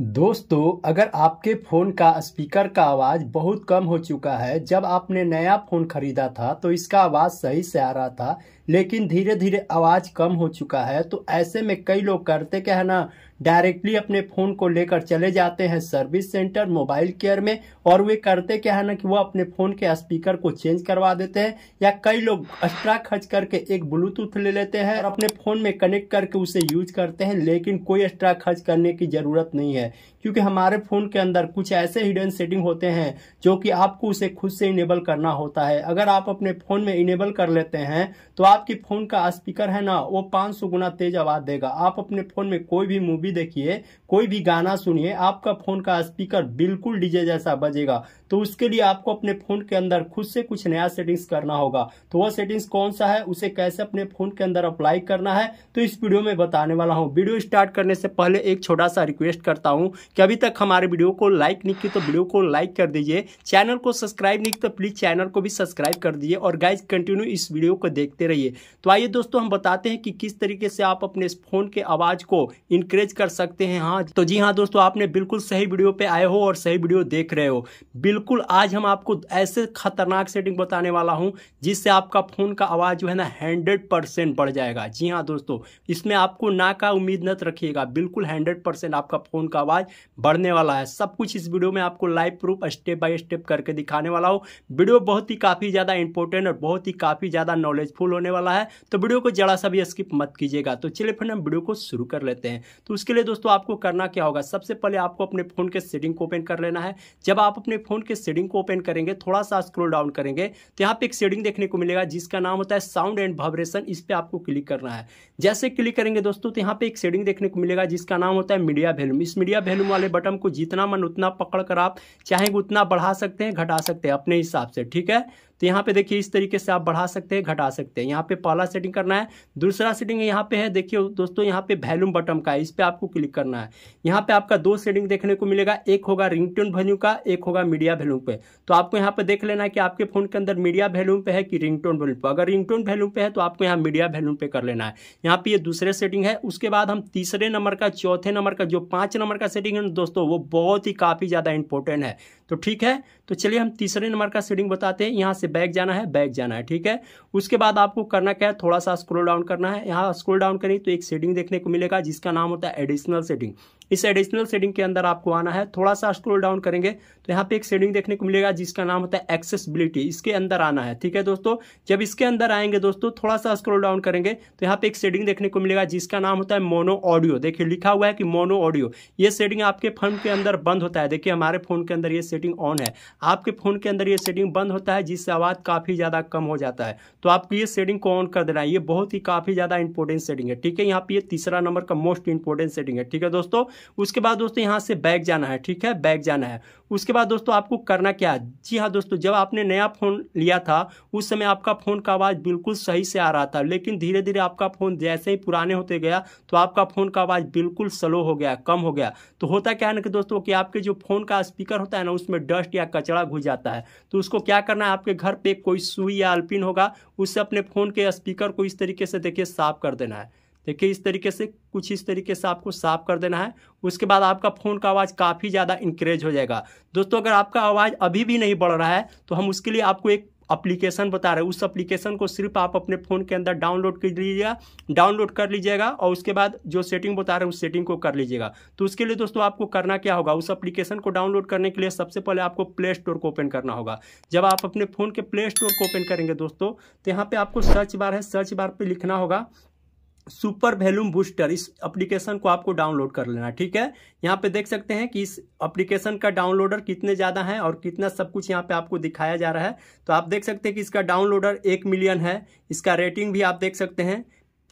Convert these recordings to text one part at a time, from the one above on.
दोस्तों अगर आपके फ़ोन का स्पीकर का आवाज़ बहुत कम हो चुका है जब आपने नया फ़ोन खरीदा था तो इसका आवाज़ सही से आ रहा था लेकिन धीरे धीरे आवाज़ कम हो चुका है तो ऐसे में कई लोग करते क्या है ना डायरेक्टली अपने फ़ोन को लेकर चले जाते हैं सर्विस सेंटर मोबाइल केयर में और वे करते क्या है ना कि वह अपने फ़ोन के स्पीकर को चेंज करवा देते हैं या कई लोग एक्स्ट्रा खर्च करके एक ब्लूटूथ ले लेते हैं और अपने फ़ोन में कनेक्ट करके उसे यूज करते हैं लेकिन कोई एक्स्ट्रा खर्च करने की ज़रूरत नहीं है क्योंकि हमारे फ़ोन के अंदर कुछ ऐसे हिडन सेटिंग होते हैं जो कि आपको उसे खुद से इनेबल करना होता है अगर आप अपने फ़ोन में इनेबल कर लेते हैं तो आप आपके फोन का स्पीकर है ना वो 500 गुना तेज आवाज देगा आप अपने फोन में कोई भी मूवी देखिए कोई भी गाना सुनिए आपका फोन का स्पीकर बिल्कुल डीजे जैसा बजेगा तो उसके लिए आपको अपने फोन के अंदर खुद से कुछ नया सेटिंग्स करना होगा तो वह सेटिंग्स कौन सा है उसे कैसे अपने फोन के अंदर अप्लाई करना है तो इस वीडियो में बताने वाला हूँ वीडियो स्टार्ट करने से पहले एक छोटा सा रिक्वेस्ट करता हूँ कि अभी तक हमारे वीडियो को लाइक नहीं की तो वीडियो को लाइक कर दीजिए चैनल को सब्सक्राइब नहीं की तो प्लीज चैनल को भी सब्सक्राइब कर दीजिए और गाइज कंटिन्यू इस वीडियो को देखते रहिए चाहिए तो आइए दोस्तों हम बताते हैं कि किस तरीके से आप अपने इस फोन के आवाज़ को इंक्रेज कर सकते हैं हाँ तो जी हाँ दोस्तों आपने बिल्कुल सही वीडियो पे आए हो और सही वीडियो देख रहे हो बिल्कुल आज हम आपको ऐसे खतरनाक सेटिंग बताने वाला हूँ जिससे आपका फ़ोन का आवाज़ जो है ना हंड्रेड बढ़ जाएगा जी हाँ दोस्तों इसमें आपको ना का उम्मीद न रखिएगा बिल्कुल हंड्रेड आपका फ़ोन का आवाज़ बढ़ने वाला है सब कुछ इस वीडियो में आपको live proof step by step करके दिखाने वाला हूँ वीडियो बहुत ही काफ़ी ज़्यादा इंपॉर्टेंट और बहुत ही काफ़ी ज़्यादा नॉलेजफुल होने वाला है तो वीडियो को जरा सा भी स्किप मत कीजिएगा तो चलिए फ्रेंड हम वीडियो को शुरू कर लेते हैं तो उसके लिए दोस्तों आपको करना क्या होगा सबसे पहले आपको अपने फ़ोन के सेटिंग को ओपन कर लेना है जब आप अपने फ़ोन के सेटिंग को ओपन करेंगे थोड़ा सा स्क्रोल डाउन करेंगे तो यहाँ पे एक सेटिंग देखने को मिलेगा जिसका नाम होता है साउंड एंड वाइब्रेशन इस पर आपको क्लिक करना है जैसे क्लिक करेंगे दोस्तों तो यहाँ पे एक सेटिंग देखने को मिलेगा जिसका नाम होता है मीडिया वैल्यूम इस मीडिया वैल्यूम वाले बटन को जितना मन उतना पकड़ कर आप चाहेंगे उतना बढ़ा सकते हैं घटा सकते हैं अपने हिसाब से ठीक है तो यहाँ पे देखिए इस तरीके से आप बढ़ा सकते हैं घटा सकते हैं यहाँ पे पहला सेटिंग करना है दूसरा सेटिंग यहाँ पे है देखिए दोस्तों यहाँ पे वैल्यूम बटन का है इस पर आपको क्लिक करना है यहाँ पे आपका दो सेटिंग देखने को मिलेगा एक होगा रिंग टोन वैल्यू का एक होगा मीडिया वैल्यू पे तो आपको यहाँ पे देख लेना है कि आपके फोन के अंदर मीडिया वैल्यूम पे है कि रिंग टोन वैल्यू पर अगर रिंग टोन वैल्यू पे है तो आपको यहाँ मीडिया वैल्यूम पे कर लेना है यहाँ पे ये दूसरे सेटिंग है उसके बाद हम तीसरे नंबर का चौथे नंबर का जो पांच नंबर का सेटिंग है दोस्तों वो बहुत ही काफ़ी ज़्यादा इंपॉर्टेंट है तो ठीक है तो चलिए हम तीसरे नंबर का सेटिंग बताते हैं यहाँ से बैक जाना है बैक जाना है ठीक है उसके बाद आपको करना क्या है थोड़ा सा स्क्रोल डाउन करना है यहाँ स्क्रोल डाउन करें तो एक सेटिंग देखने को मिलेगा जिसका नाम होता है एडिशनल सेटिंग इस एडिशनल सेटिंग के अंदर आपको आना है थोड़ा सा स्क्रोल डाउन करेंगे तो यहाँ पे एक सेटिंग देखने को मिलेगा जिसका नाम होता है एक्सेसिबिलिटी इसके अंदर आना है ठीक है दोस्तों जब इसके अंदर आएंगे दोस्तों थोड़ा सा स्क्रोल डाउन करेंगे तो यहाँ पे एक सेटिंग देखने को मिलेगा जिसका नाम होता है मोनो ऑडियो देखिए लिखा हुआ है कि मोनो ऑडियो ये सेटिंग आपके फोन के अंदर बंद होता है देखिए हमारे फोन के अंदर ये सेटिंग ऑन है आपके फोन के अंदर ये सेटिंग बंद होता है जिससे आवाज़ काफ़ी ज़्यादा कम हो जाता है तो आपको ये सेटिंग को ऑन कर देना है ये बहुत ही काफ़ी ज़्यादा इंपोर्टेंट सेटिंग है ठीक है यहाँ पे ये तीसरा नंबर का मोस्ट इंपोर्टेंट सेटिंग है ठीक है दोस्तों उसके बाद दोस्तों यहाँ से बैग जाना है ठीक है बैग जाना है उसके बाद दोस्तों आपको करना क्या है जी हाँ दोस्तों जब आपने नया फ़ोन लिया था उस समय आपका फ़ोन का आवाज़ बिल्कुल सही से आ रहा था लेकिन धीरे धीरे आपका फ़ोन जैसे ही पुराने होते गया तो आपका फ़ोन का आवाज़ बिल्कुल स्लो हो गया कम हो गया तो होता क्या है ना कि दोस्तों कि आपके जो फ़ोन का स्पीकर होता है ना उसमें डस्ट या कचरा घुस जाता है तो उसको क्या करना है आपके घर पे कोई सुई या अल्पिन होगा उससे अपने फ़ोन के स्पीकर को इस तरीके से देखिए साफ़ कर देना है देखिए इस तरीके से कुछ इस तरीके से आपको साफ कर देना है उसके बाद आपका फ़ोन का आवाज़ काफ़ी ज़्यादा इंक्रेज हो जाएगा दोस्तों अगर आपका आवाज़ अभी भी नहीं बढ़ रहा है तो हम उसके लिए आपको एक अप्लीकेशन बता रहे उस अप्लीकेशन को सिर्फ आप अपने फ़ोन के अंदर डाउनलोड कर लीजिएगा डाउनलोड कर लीजिएगा और उसके बाद जो सेटिंग बता रहे हैं उस सेटिंग को कर लीजिएगा तो उसके लिए दोस्तों आपको करना क्या होगा उस अप्लीकेशन को डाउनलोड करने के लिए सबसे पहले आपको प्ले स्टोर को ओपन करना होगा जब आप अपने फ़ोन के प्ले स्टोर को ओपन करेंगे दोस्तों तो यहाँ पर आपको सर्च बार है सर्च बार पर लिखना होगा सुपर वैल्यूम बूस्टर इस एप्लीकेशन को आपको डाउनलोड कर लेना ठीक है यहाँ पे देख सकते हैं कि इस एप्लीकेशन का डाउनलोडर कितने ज़्यादा है और कितना सब कुछ यहाँ पे आपको दिखाया जा रहा है तो आप देख सकते हैं कि इसका डाउनलोडर एक मिलियन है इसका रेटिंग भी आप देख सकते हैं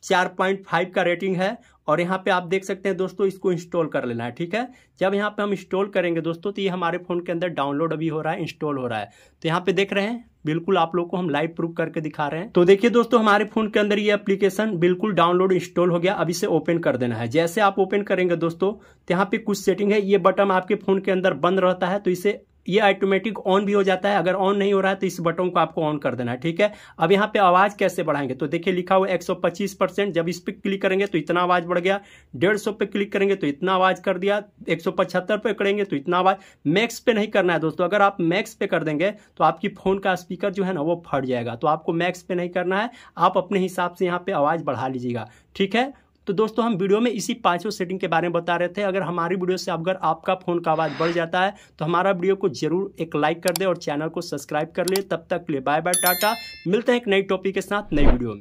चार पॉइंट फाइव का रेटिंग है और यहाँ पे आप देख सकते हैं दोस्तों इसको इंस्टॉल कर लेना है ठीक है जब यहाँ पे हम इंस्टॉल करेंगे दोस्तों तो ये हमारे फ़ोन के अंदर डाउनलोड अभी हो रहा है इंस्टॉल हो रहा है तो यहाँ पे देख रहे हैं बिल्कुल आप लोग को हम लाइव प्रूफ करके दिखा रहे हैं तो देखिए दोस्तों हमारे फोन के अंदर ये एप्लीकेशन बिल्कुल डाउनलोड इंस्टॉल हो गया अभी से ओपन कर देना है जैसे आप ओपन करेंगे दोस्तों तो यहाँ पे कुछ सेटिंग है ये बटन आपके फोन के अंदर बंद रहता है तो इसे ये ऑटोमेटिक ऑन भी हो जाता है अगर ऑन नहीं हो रहा है तो इस बटन को आपको ऑन कर देना है ठीक है अब यहाँ पे आवाज़ कैसे बढ़ाएंगे तो देखिए लिखा हुआ पच्चीस परसेंट जब इस पर क्लिक करेंगे तो इतना आवाज़ बढ़ गया डेढ़ सौ पे क्लिक करेंगे तो इतना आवाज़ कर दिया पचहत्तर पे करेंगे तो इतना आवाज़ मैक्स पे नहीं करना है दोस्तों अगर आप मैक्स पे कर देंगे तो आपकी फ़ोन का स्पीकर जो है ना वो फट जाएगा तो आपको मैक्स पे नहीं करना है आप अपने हिसाब से यहाँ पर आवाज़ बढ़ा लीजिएगा ठीक है तो दोस्तों हम वीडियो में इसी पांचों सेटिंग के बारे में बता रहे थे अगर हमारी वीडियो से अगर आपका फ़ोन का आवाज़ बढ़ जाता है तो हमारा वीडियो को जरूर एक लाइक कर दे और चैनल को सब्सक्राइब कर ले तब तक के लिए बाय बाय टाटा मिलते हैं एक नई टॉपिक के साथ नई वीडियो में